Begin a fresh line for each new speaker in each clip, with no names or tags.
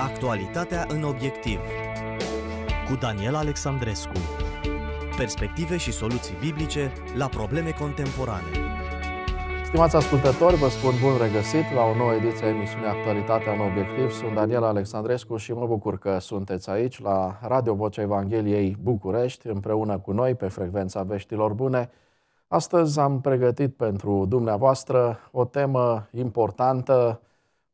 Actualitatea în obiectiv cu Daniel Alexandrescu Perspective și soluții biblice la probleme contemporane Stimați ascultători, vă spun bun regăsit la o nouă ediție a emisiunii Actualitatea în obiectiv. Sunt Daniel Alexandrescu și mă bucur că sunteți aici la Radio Vocea Evangheliei București împreună cu noi pe frecvența veștilor bune. Astăzi am pregătit pentru dumneavoastră o temă importantă,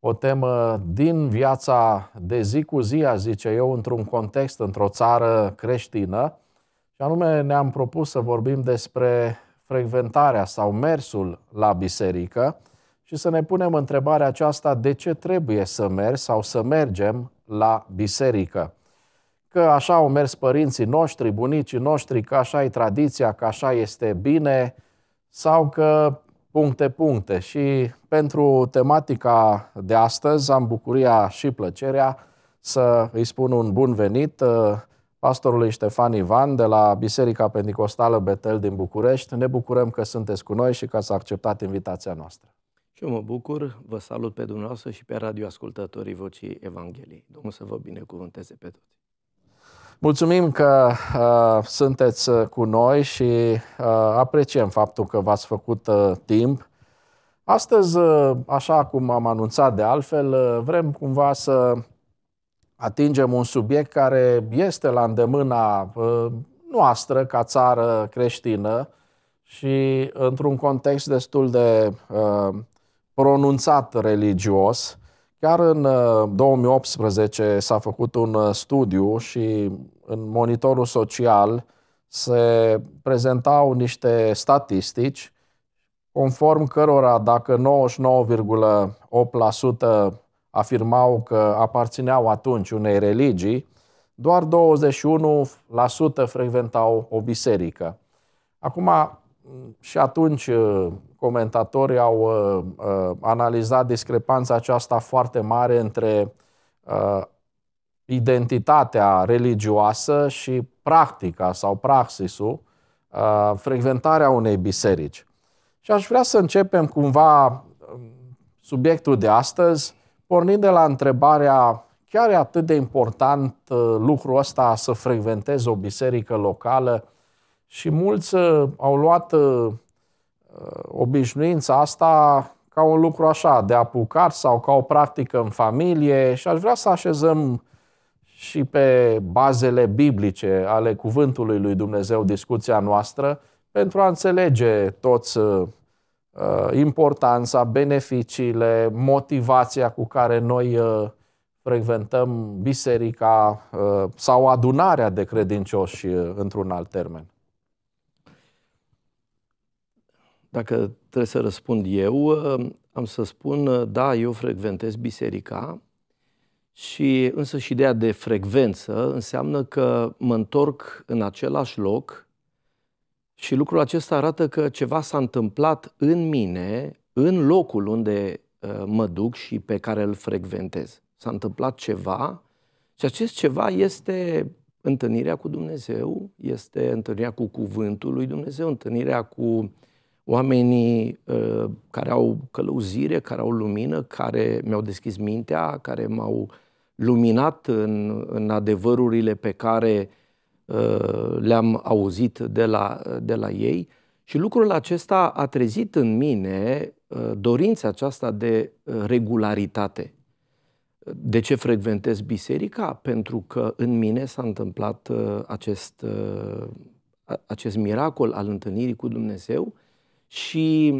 o temă din viața de zi cu zi, a zice eu, într-un context, într-o țară creștină, și anume ne-am propus să vorbim despre frecventarea sau mersul la biserică și să ne punem întrebarea aceasta de ce trebuie să mergi sau să mergem la biserică. Că așa au mers părinții noștri, bunicii noștri, că așa e tradiția, că așa este bine, sau că puncte, puncte. Și pentru tematica de astăzi am bucuria și plăcerea să îi spun un bun venit uh, pastorului Ștefan Ivan de la Biserica Pentecostală Betel din București. Ne bucurăm că sunteți cu noi și că ați acceptat invitația noastră.
Și eu mă bucur, vă salut pe dumneavoastră și pe radioascultătorii Vocii Evangheliei. Domnul să vă binecuvânteze pe toți.
Mulțumim că uh, sunteți uh, cu noi și uh, apreciem faptul că v-ați făcut uh, timp. Astăzi, uh, așa cum am anunțat de altfel, uh, vrem cumva să atingem un subiect care este la îndemâna uh, noastră ca țară creștină și într-un context destul de uh, pronunțat religios. Chiar în 2018 uh, s-a făcut un uh, studiu și în monitorul social se prezentau niște statistici conform cărora dacă 99,8% afirmau că aparțineau atunci unei religii, doar 21% frecventau o biserică. Acum, și atunci uh, comentatorii au uh, uh, analizat discrepanța aceasta foarte mare între uh, identitatea religioasă și practica sau praxisul, uh, frecventarea unei biserici. Și aș vrea să începem cumva um, subiectul de astăzi, pornind de la întrebarea chiar e atât de important uh, lucrul ăsta să frecventezi o biserică locală și mulți uh, au luat Uh, obișnuința asta ca un lucru așa, de apucat sau ca o practică în familie și aș vrea să așezăm și pe bazele biblice ale cuvântului lui Dumnezeu discuția noastră pentru a înțelege toți uh, uh importanța, beneficiile, motivația cu care noi uh, frecventăm biserica uh, sau adunarea de credincioși uh, într-un alt termen.
Dacă trebuie să răspund eu, am să spun, da, eu frecventez biserica și însă și ideea de frecvență înseamnă că mă întorc în același loc și lucrul acesta arată că ceva s-a întâmplat în mine, în locul unde uh, mă duc și pe care îl frecventez. S-a întâmplat ceva și acest ceva este întâlnirea cu Dumnezeu, este întâlnirea cu Cuvântul lui Dumnezeu, întâlnirea cu oamenii uh, care au călăuzire, care au lumină, care mi-au deschis mintea, care m-au luminat în, în adevărurile pe care uh, le-am auzit de la, de la ei. Și lucrul acesta a trezit în mine uh, dorința aceasta de uh, regularitate. De ce frecventez biserica? Pentru că în mine s-a întâmplat uh, acest, uh, acest miracol al întâlnirii cu Dumnezeu și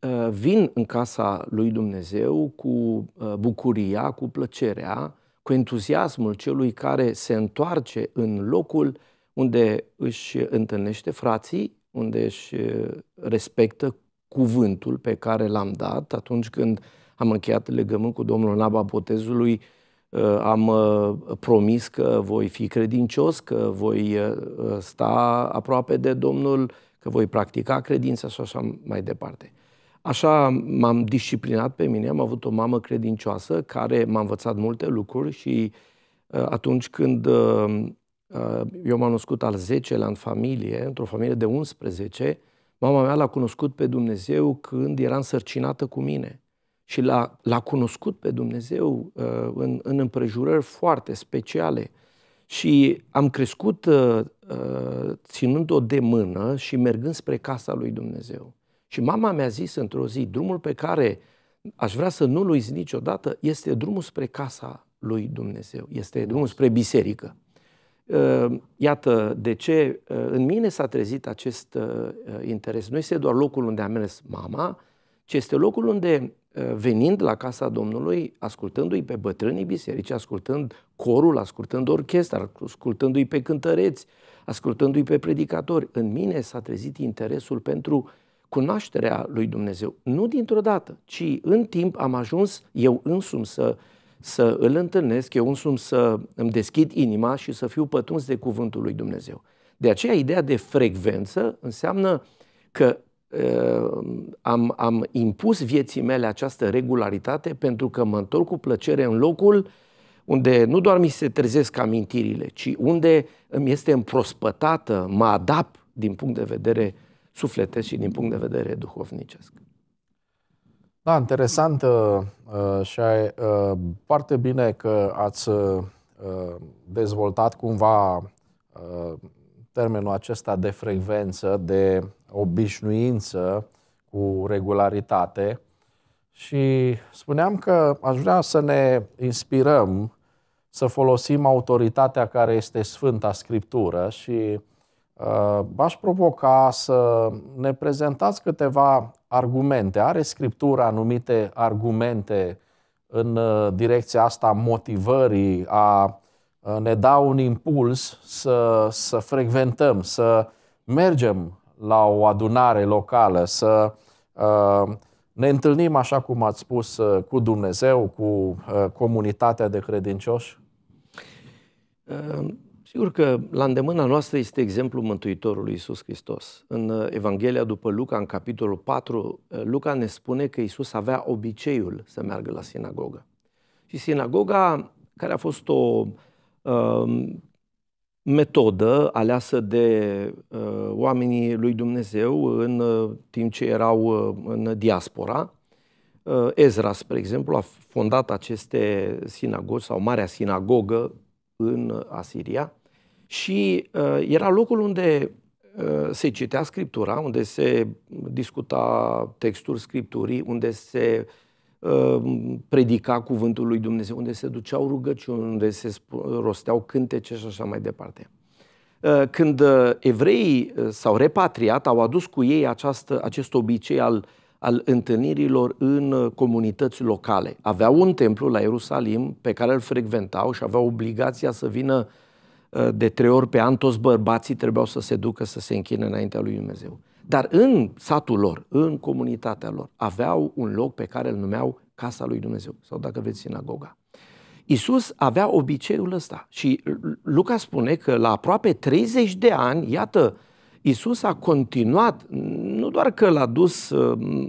uh, vin în casa lui Dumnezeu cu uh, bucuria, cu plăcerea, cu entuziasmul celui care se întoarce în locul unde își întâlnește frații, unde își uh, respectă cuvântul pe care l-am dat atunci când am încheiat legământ cu Domnul Naba botezului, am promis că voi fi credincios, că voi sta aproape de Domnul că voi practica credința sau așa mai departe. Așa m-am disciplinat pe mine, am avut o mamă credincioasă care m-a învățat multe lucruri și uh, atunci când uh, uh, eu m-am născut al 10-lea în familie, într-o familie de 11, mama mea l-a cunoscut pe Dumnezeu când era însărcinată cu mine. Și l-a, l-a cunoscut pe Dumnezeu în, în împrejurări foarte speciale. Și am crescut uh, uh, ținând-o de mână și mergând spre casa lui Dumnezeu. Și mama mi-a zis într-o zi, drumul pe care aș vrea să nu-l uiți niciodată este drumul spre casa lui Dumnezeu, este drumul spre biserică. Uh, iată de ce în mine s-a trezit acest interes. Nu este doar locul unde am mers mama, ci este locul unde Eh, venind la casa Domnului, ascultându-i pe bătrânii biserici, ascultând corul, ascultând orchestra, ascultându-i pe cântăreți, ascultându-i pe predicatori. În mine s-a trezit interesul pentru cunoașterea lui Dumnezeu. Nu dintr-o dată, ci în timp am ajuns eu însumi să, să îl întâlnesc, eu însumi să îmi deschid inima și să fiu pătuns de cuvântul lui Dumnezeu. De aceea, ideea de frecvență înseamnă că Ehm, am, am impus vieții mele această regularitate pentru că mă întorc cu plăcere în locul unde nu doar mi se trezesc amintirile, ci unde îmi este împrospătată, mă adap din punct de vedere sufletesc și din punct de vedere duhovnicesc.
Da, interesant uh, uh și uh, foarte bine că ați uh, dezvoltat cumva uh, termenul acesta de frecvență, de obișnuință, cu regularitate. Și spuneam că aș vrea să ne inspirăm să folosim autoritatea care este Sfânta Scriptură și uh, aș provoca să ne prezentați câteva argumente. Are Scriptura anumite argumente în uh, direcția asta a motivării, a uh, ne da un impuls să, să frecventăm, să mergem la o adunare locală, să uh, ne întâlnim, așa cum ați spus, uh, cu Dumnezeu, cu uh, comunitatea de credincioși? Sigur că la
îndemâna noastră este exemplul Mântuitorului Isus Hristos. În Evanghelia după Luca, în capitolul 4, Luca ne spune că Isus avea obiceiul să meargă la sinagogă. Și sinagoga, care a fost o metodă aleasă de uh, oamenii lui Dumnezeu în uh, timp ce erau uh, în diaspora. Uh, Ezra, spre exemplu, a fondat aceste sinagogi sau Marea Sinagogă în Asiria și uh, era locul unde uh, se citea scriptura, unde se discuta textul scripturii, unde se uh, Uh, predica cuvântul lui Dumnezeu, unde se duceau rugăciuni, unde se rosteau cântece și așa mai departe. Uh, când uh, evreii s-au repatriat, au adus cu ei această, acest obicei al, al întâlnirilor în comunități locale. Aveau un templu la Ierusalim pe care îl frecventau și aveau obligația să vină de trei ori pe an, toți bărbații trebuiau să se ducă să se închine înaintea lui Dumnezeu. Dar în satul lor, în comunitatea lor, aveau un loc pe care îl numeau Casa lui Dumnezeu, sau dacă veți, sinagoga. Isus avea obiceiul ăsta și Luca spune că la aproape 30 de ani, iată, Isus a continuat, nu doar că l-a dus,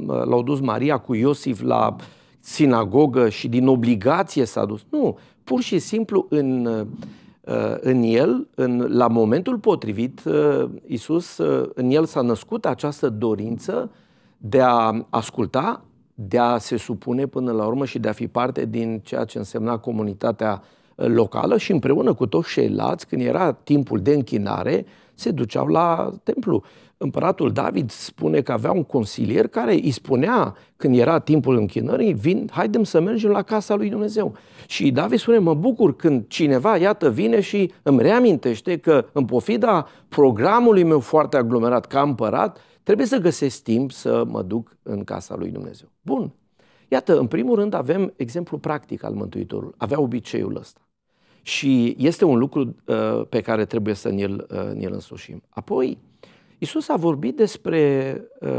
l-au dus Maria cu Iosif la sinagogă și din obligație s-a dus, nu, pur și simplu în, Uh, în el, în, la momentul potrivit, uh, Isus, uh, în el s-a născut această dorință de a asculta, de a se supune până la urmă și de a fi parte din ceea ce însemna comunitatea locală și împreună cu toți ceilalți, când era timpul de închinare, se duceau la templu împăratul David spune că avea un consilier care îi spunea, când era timpul închinării, vin, haidem să mergem la casa lui Dumnezeu. Și David spune, mă bucur când cineva, iată, vine și îmi reamintește că, în pofida programului meu foarte aglomerat ca împărat, trebuie să găsesc timp să mă duc în casa lui Dumnezeu. Bun. Iată, în primul rând avem exemplu practic al Mântuitorului. Avea obiceiul ăsta. Și este un lucru uh, pe care trebuie să uh, ne-l, uh, ne însușim. Apoi, uh, Isus a vorbit despre uh,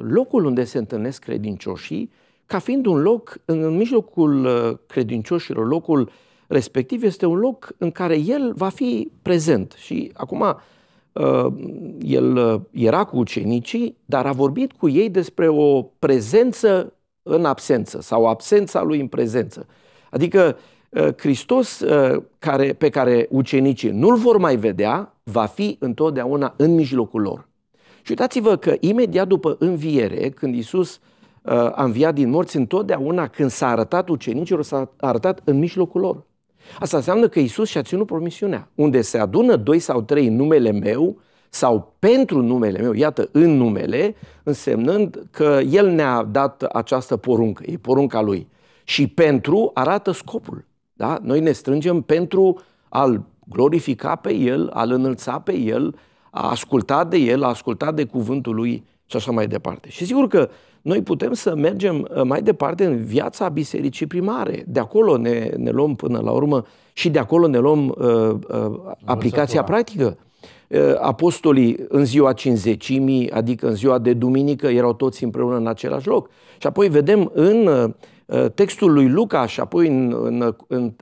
locul unde se întâlnesc credincioșii, ca fiind un loc în mijlocul uh, credincioșilor, locul respectiv este un loc în care el va fi prezent. Și acum uh, el uh, era cu ucenicii, dar a vorbit cu ei despre o prezență în absență sau absența lui în prezență. Adică Hristos care, pe care ucenicii nu-l vor mai vedea, va fi întotdeauna în mijlocul lor. Și uitați-vă că imediat după înviere, când Isus uh, a înviat din morți, întotdeauna când s-a arătat ucenicilor, s-a arătat în mijlocul lor. Asta înseamnă că Isus și-a ținut promisiunea. Unde se adună doi sau trei în numele meu sau pentru numele meu, iată, în numele, însemnând că El ne-a dat această poruncă, e porunca Lui. Și pentru arată scopul. Da? Noi ne strângem pentru a-L glorifica pe El, a-L înălța pe El, a asculta de El, a asculta de cuvântul Lui și așa mai departe. Și sigur că noi putem să mergem uh, mai departe în viața bisericii primare. De acolo ne, ne luăm până la urmă și de acolo ne luăm uh, uh, aplicația practică. Uh, apostolii în ziua cinzecimii, adică în ziua de duminică, erau toți împreună în același loc. Și apoi vedem în uh, uh textul lui Luca și apoi în, în, în,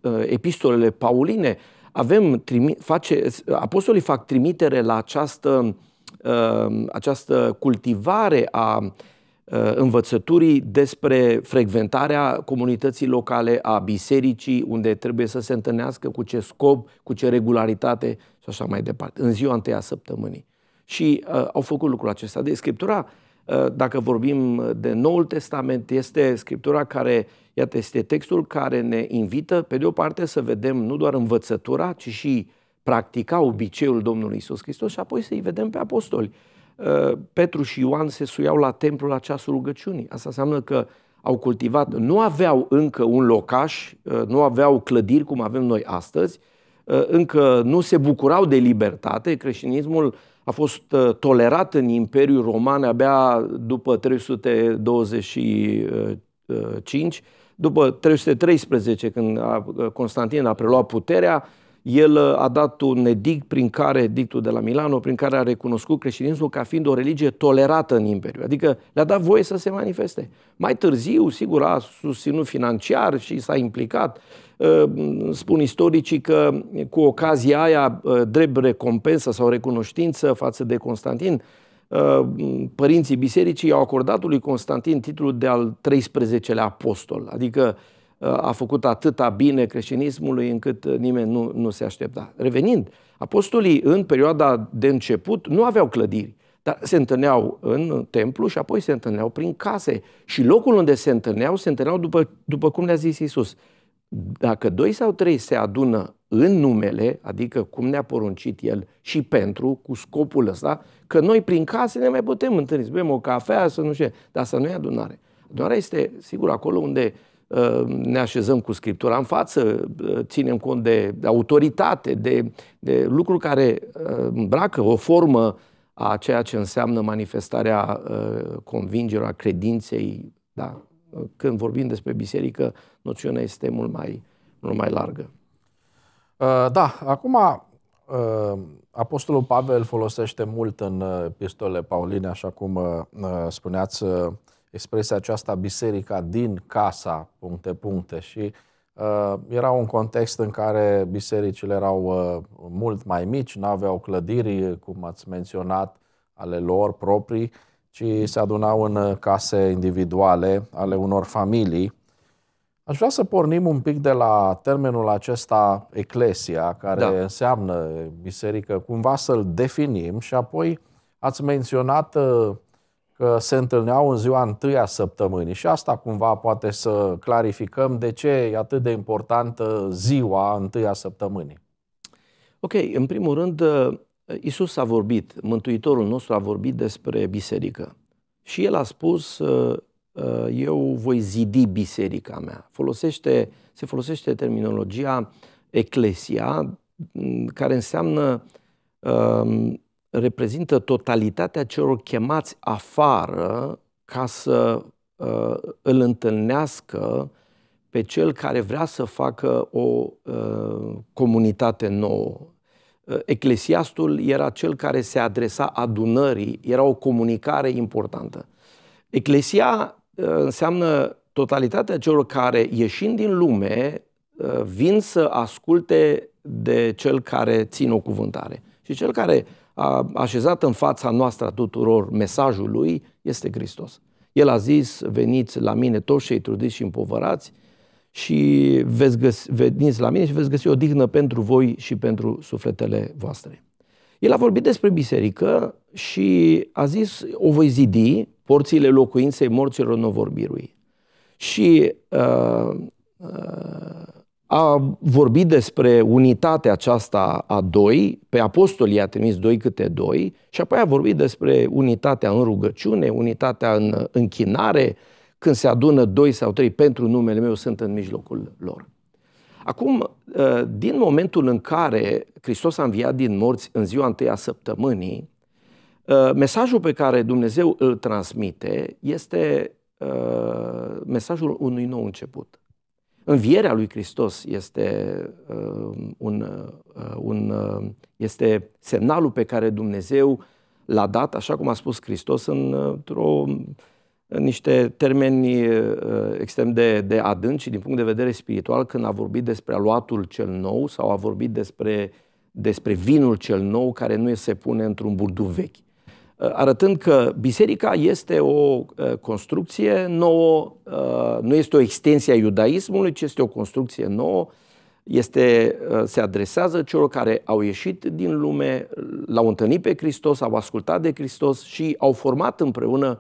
în uh, epistolele pauline, avem, face, apostolii fac trimitere la această, uh, această cultivare a uh, învățăturii despre frecventarea comunității locale, a bisericii, unde trebuie să se întâlnească, cu ce scop, cu ce regularitate și așa mai departe, în ziua întâia săptămânii. Și uh, au făcut lucrul acesta. De deci, Scriptura uh, Eh, dacă vorbim eh, de Noul Testament, este Scriptura care, iată, este textul care ne invită, pe de o parte, să vedem nu doar învățătura, ci și practica obiceiul Domnului Isus Hristos și apoi să-i vedem pe apostoli. Eh, Petru și Ioan se suiau la templu la ceasul rugăciunii. Asta înseamnă că au cultivat, nu aveau încă un locaș, nu aveau clădiri cum avem noi astăzi, încă nu se bucurau de libertate, creștinismul a fost uh, tolerat în Imperiul Roman abia după 325, uh, uh, după 313, când Constantin a preluat puterea, el a dat un edict prin care, edictul de la Milano, prin care a recunoscut creștinismul ca fiind o religie tolerată în Imperiu. Adică le-a dat voie să se manifeste. Mai târziu, sigur, a susținut financiar și s-a implicat uh, Spun istoricii că cu ocazia aia, ă, drept recompensă sau recunoștință față de Constantin, ă, părinții bisericii au acordat lui Constantin titlul de al 13-lea apostol, adică ă, a făcut atâta bine creștinismului încât nimeni nu, nu se aștepta. Revenind, apostolii în perioada de început nu aveau clădiri, dar se întâlneau în templu și apoi se întâlneau prin case. Și locul unde se întâlneau, se întâlneau după, după cum le-a zis Isus. Dacă doi sau trei se adună în numele, adică cum ne-a poruncit El și pentru, cu scopul ăsta, că noi prin case ne mai putem întâlni, să bem o cafea, să nu știu, dar să nu e adunare. Adunarea este, sigur, acolo unde uh, ne așezăm cu Scriptura în față, uh, ținem cont de, de autoritate, de, de lucruri care uh, îmbracă o formă a ceea ce înseamnă manifestarea uh, convingerilor, a credinței, da, când vorbim despre biserică, noțiunea este mult mai, mult mai largă.
Uh, da, acum uh, Apostolul Pavel folosește mult în uh, pistole pauline, așa cum spuneați, expresia aceasta biserica din casa, puncte, puncte și era un context în care bisericile erau mult mai mici, nu aveau clădiri, cum ați menționat, ale lor proprii, uh, ci se adunau în uh, case individuale ale unor familii. Aș vrea să pornim un pic de la termenul acesta eclesia, care da. înseamnă biserică, cumva să-l definim și apoi ați menționat uh, că se întâlneau în ziua întâia săptămânii și asta cumva poate să clarificăm de ce e atât de importantă ziua întâia săptămânii. Ok, în primul
rând, uh, Isus a vorbit, Mântuitorul nostru a vorbit despre biserică. Și el a spus, ă, ă, eu voi zidi biserica mea. Folosește, se folosește terminologia eclesia, care înseamnă, ă, reprezintă totalitatea celor chemați afară ca să îl întâlnească pe cel care vrea să facă o comunitate nouă Uh, eclesiastul era cel care se adresa adunării, era o comunicare importantă. Eclesia uh, înseamnă totalitatea celor care, ieșind din lume, uh, vin să asculte de cel care ține o cuvântare. Și cel care a așezat în fața noastră a tuturor mesajul lui este Hristos. El a zis, veniți la mine toți cei trudiți și împovărați și veți găsi, veniți la mine și veți găsi o dignă pentru voi și pentru sufletele voastre. El a vorbit despre biserică și a zis, o voi zidi, porțile locuinței morților nu vor birui. Și uh, uh, a vorbit despre unitatea aceasta a doi, pe apostolii a trimis doi câte doi, și apoi a vorbit despre unitatea în rugăciune, unitatea în închinare, uh, când se adună doi sau trei pentru numele meu, sunt în mijlocul lor. Acum, ă, din momentul în care Hristos a înviat din morți în ziua întâia săptămânii, ă, mesajul pe care Dumnezeu îl transmite este ă, mesajul unui nou început. Învierea lui Hristos este, un, un, este semnalul pe care Dumnezeu l-a dat, așa cum a spus Hristos, într-o niște termeni uh, uh, extrem de, de adânci din punct de vedere spiritual când a vorbit despre aluatul cel nou sau a vorbit despre, despre vinul cel nou care nu se pune într-un burduv vechi. Uh, arătând că biserica este o construcție nouă, nu este o extensie a iudaismului, ci este o construcție nouă, este, se adresează celor care au ieșit din lume, l-au întâlnit pe Hristos, au ascultat de Hristos și au format împreună uh,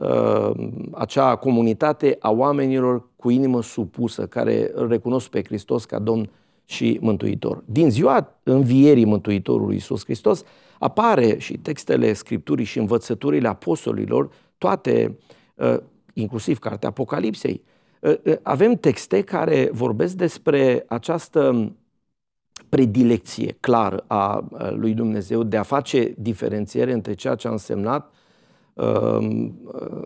Uh, acea comunitate a oamenilor cu inimă supusă, care îl recunosc pe Hristos ca Domn și Mântuitor. Din ziua învierii Mântuitorului Iisus Hristos apare și textele Scripturii și învățăturile apostolilor, toate, uh, inclusiv cartea Apocalipsei. Uh, avem texte care vorbesc despre această predilecție clară a lui Dumnezeu de a face diferențiere între ceea ce a însemnat Ehm,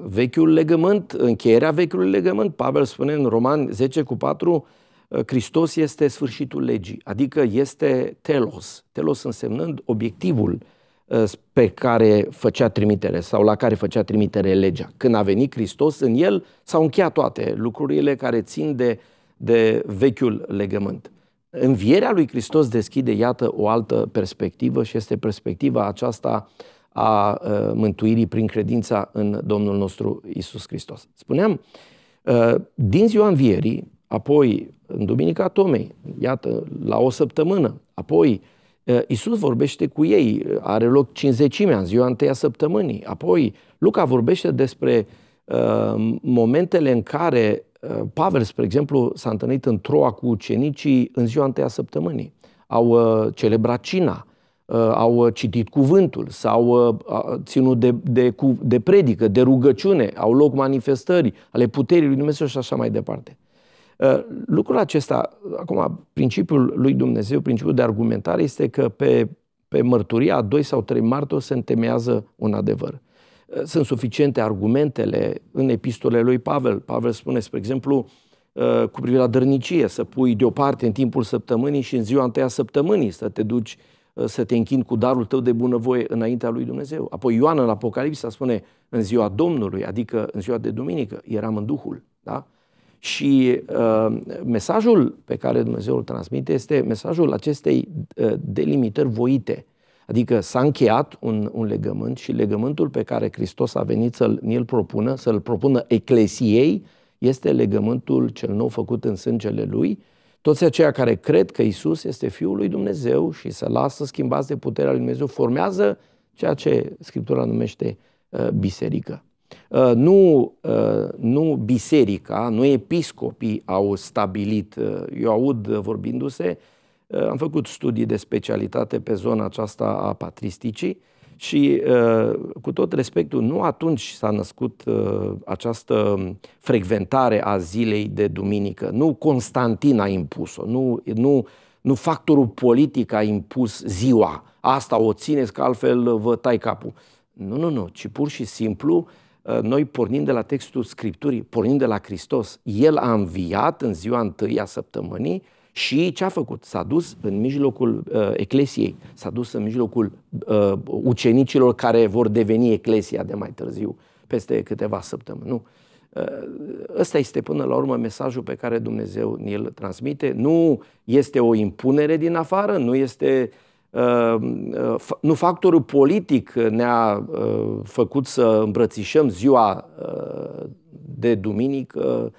vechiul legământ, încheierea vechiului legământ. Pavel spune în Roman 10 cu 4, ă, Hristos este sfârșitul legii, adică este telos, telos însemnând obiectivul ă, pe care făcea trimitere sau la care făcea trimitere legea. Când a venit Hristos, în el s-au încheiat toate lucrurile care țin de, de vechiul legământ. Învierea lui Hristos deschide, iată, o altă perspectivă și este perspectiva aceasta a ă, mântuirii prin credința în Domnul nostru Isus Hristos. Spuneam, ă, din ziua învierii, apoi în Duminica Tomei, iată, la o săptămână, apoi ă, Isus vorbește cu ei, are loc cinzecimea în ziua întâia săptămânii, apoi Luca vorbește despre momentele în care Pavel, spre exemplu, s-a întâlnit în Troa cu ucenicii în ziua întâia săptămânii, au celebrat cina, Uh, au uh, citit cuvântul, s-au uh, ținut de, de, de predică, de rugăciune, au loc manifestări ale puterii lui Dumnezeu și așa mai departe. Lucrul acesta, acum, principiul lui Dumnezeu, principiul de argumentare este că pe, pe mărturia a doi sau trei martori se întemeiază un adevăr. Sunt suficiente argumentele în epistolele lui Pavel. Pavel spune, spre exemplu, cu privire la dărnicie, să pui deoparte în timpul săptămânii și în ziua întâia săptămânii, să te duci uh, Uh, să te închin cu darul tău de bunăvoie înaintea lui Dumnezeu. Apoi Ioan în Apocalipsa spune în ziua Domnului, adică în ziua de duminică, eram în Duhul. Da? Și uh, mesajul pe care Dumnezeu îl transmite este mesajul acestei uh, delimitări voite. Adică s-a încheiat un, un legământ și legământul pe care Hristos a venit să-l ni-l propună, să-l propună eclesiei, este legământul cel nou făcut în sângele lui, toți aceia care cred că Isus este Fiul lui Dumnezeu și se lasă schimbați de puterea lui Dumnezeu formează ceea ce Scriptura numește uh, biserică. Uh, nu, uh, nu biserica, nu episcopii au stabilit, uh, eu aud vorbindu-se, uh, am făcut studii de specialitate pe zona aceasta a patristicii, și uh, cu tot respectul, nu atunci s-a născut uh, această frecventare a zilei de duminică. Nu Constantin a impus-o, nu, nu, nu factorul politic a impus ziua. Asta o țineți, că altfel vă tai capul. Nu, nu, nu, ci pur și simplu uh, noi pornim de la textul Scripturii, pornim de la Hristos. El a înviat în ziua întâi a săptămânii, și ce a făcut? S-a dus în mijlocul uh, eclesiei, s-a dus în mijlocul uh, ucenicilor care vor deveni eclesia de mai târziu, peste câteva săptămâni. Nu. Uh, ăsta este până la urmă mesajul pe care Dumnezeu îl l transmite. Nu este o impunere din afară, nu este uh, uh, nu factorul politic ne-a făcut să îmbrățișăm ziua de duminică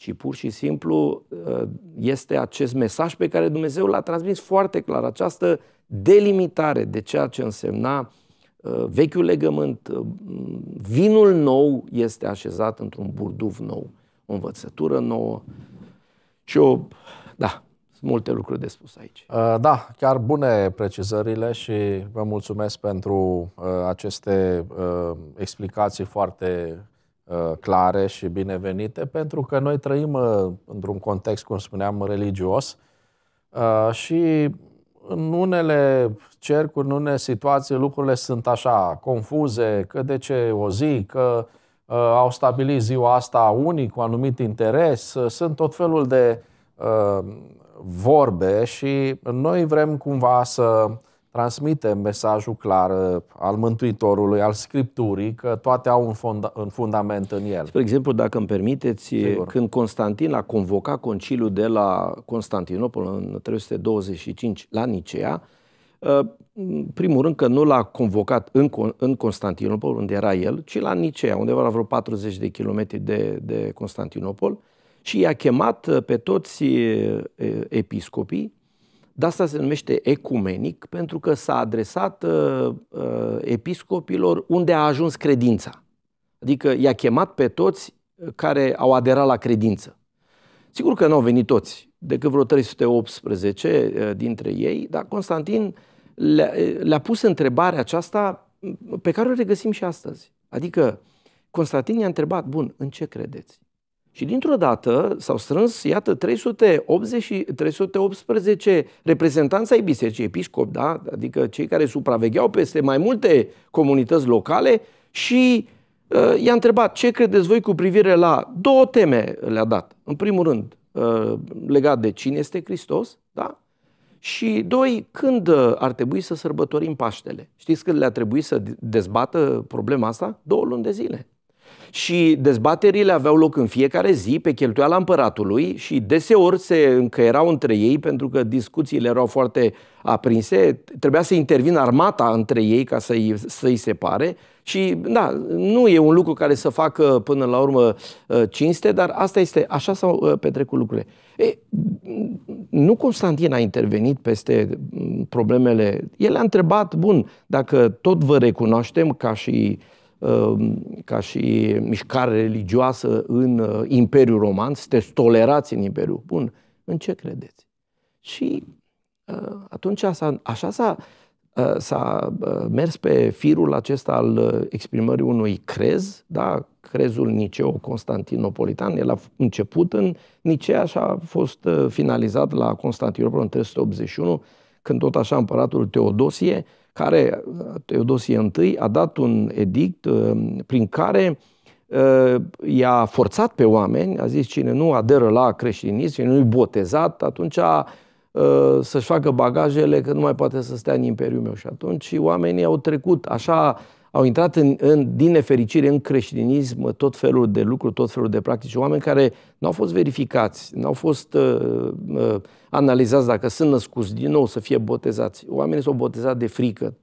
ci pur și simplu uh, este acest mesaj pe care Dumnezeu l-a transmis foarte clar, această delimitare de ceea ce însemna uh, vechiul legământ, uh, vinul nou este așezat
într-un burduv nou, o învățătură nouă și o, da, sunt multe lucruri de spus aici. Da, chiar bune precizările și vă mulțumesc pentru aceste explicații foarte Uh, clare și binevenite, pentru că noi trăim uh, într-un context, cum spuneam, religios uh, și în unele cercuri, în unele situații, lucrurile sunt așa, confuze, că de ce o zi, că au stabilit ziua asta unii cu anumit interes, sunt tot felul de vorbe și noi vrem cumva să transmite mesajul clar uh, al Mântuitorului, al Scripturii, că toate au un, funda- un fundament în
el. Spre exemplu, dacă îmi permiteți, Sigur. când Constantin a convocat conciliul de la Constantinopol în 325 la Nicea, uh, primul rând că nu l-a convocat în, în Constantinopol, unde era el, ci la Nicea, undeva la vreo 40 de kilometri de, de Constantinopol, și i-a chemat uh, pe toți episcopii de asta se numește ecumenic, pentru că s-a adresat uh, uh, episcopilor unde a ajuns credința. Adică i-a chemat pe toți uh, care au aderat la credință. Sigur că nu au venit toți, decât vreo 318 uh, dintre ei, dar Constantin le-a, uh, le pus întrebarea aceasta mm, pe care o regăsim și astăzi. Adică Constantin i-a întrebat, bun, în ce credeți? Și dintr-o dată s-au strâns, iată, 380, 318 reprezentanți ai bisericii, episcop, da? adică cei care supravegheau peste mai multe comunități locale și uh, i-a întrebat ce credeți voi cu privire la două teme le-a dat. În primul rând, uh, legat de cine este Hristos, da? Și doi, când uh, ar trebui să sărbătorim Paștele? Știți când le-a trebuit să dezbată problema asta? Două luni de zile și dezbaterile aveau loc în fiecare zi pe cheltuiala împăratului și deseori se încăierau între ei pentru că discuțiile erau foarte aprinse, trebuia să intervină armata între ei ca să-i, să-i separe și da, nu e un lucru care să facă până la urmă ă, cinste, dar asta este, așa s-au ă, petrecut lucrurile. E, nu Constantin a intervenit peste problemele, el a întrebat, bun, dacă tot vă recunoaștem ca și uh, Ehm, ca și mișcare religioasă în uh, Imperiul Roman, sunteți tolerați în Imperiul Bun, în ce credeți? Și uh, atunci așa s-a, uh, s-a mers pe firul acesta al exprimării unui crez, da, crezul niceo-constantinopolitan, el a început în Nicea și a fost finalizat la Constantinopol în 381, când tot așa împăratul Teodosie uh, care, Teodosie I, a dat un edict uh, prin care uh, i-a forțat pe oameni, a zis cine nu aderă la creștinism, cine nu-i botezat, atunci uh, să-și facă bagajele că nu mai poate să stea în imperiul meu. Și atunci oamenii au trecut așa au intrat în, în, din nefericire în creștinism tot felul de lucruri, tot felul de practici, oameni care nu au fost verificați, nu au fost uh, uh, analizați dacă sunt născuți din nou să fie botezați. Oamenii s-au botezat de frică.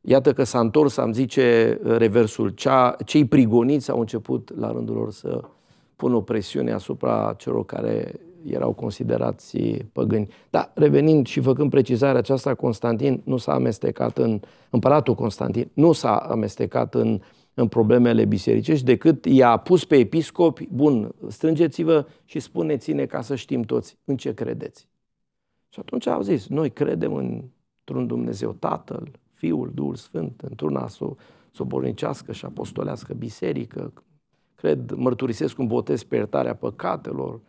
Iată că s-a întors, am zice reversul, cea, cei prigoniți au început la rândul lor să pună o presiune asupra celor care erau considerați păgâni. Dar revenind și făcând precizarea aceasta, Constantin nu s-a amestecat în, împăratul Constantin nu s-a amestecat în, în problemele bisericești, decât i-a pus pe episcopi, bun, strângeți-vă și spuneți-ne ca să știm toți în ce credeți. Și atunci au zis, noi credem într-un Dumnezeu Tatăl, Fiul, Duhul Sfânt, într-una sobornicească și apostolească biserică, cred, mărturisesc un botez pe iertarea păcatelor,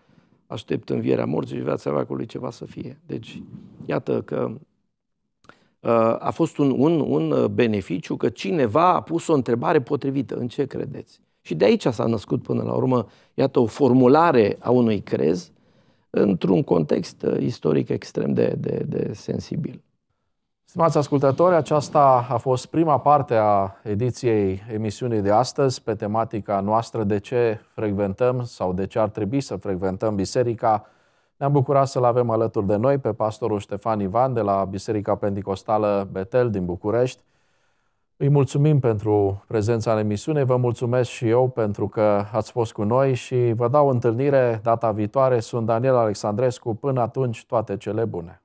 aștept învierea morții și viața veacului ceva să fie. Deci, iată că ă, a fost un, un, un beneficiu că cineva a pus o întrebare potrivită. În ce credeți? Și de aici s-a născut până la urmă, iată, o formulare a unui crez într-un context ă, istoric extrem de, de, de sensibil.
Stimați ascultători, aceasta a fost prima parte a ediției emisiunii de astăzi pe tematica noastră de ce frecventăm sau de ce ar trebui să frecventăm biserica. Ne-am bucurat să-l avem alături de noi pe pastorul Ștefan Ivan de la Biserica Pentecostală Betel din București. Îi mulțumim pentru prezența în emisiune, vă mulțumesc și eu pentru că ați fost cu noi și vă dau întâlnire data viitoare. Sunt Daniel Alexandrescu, până atunci toate cele bune!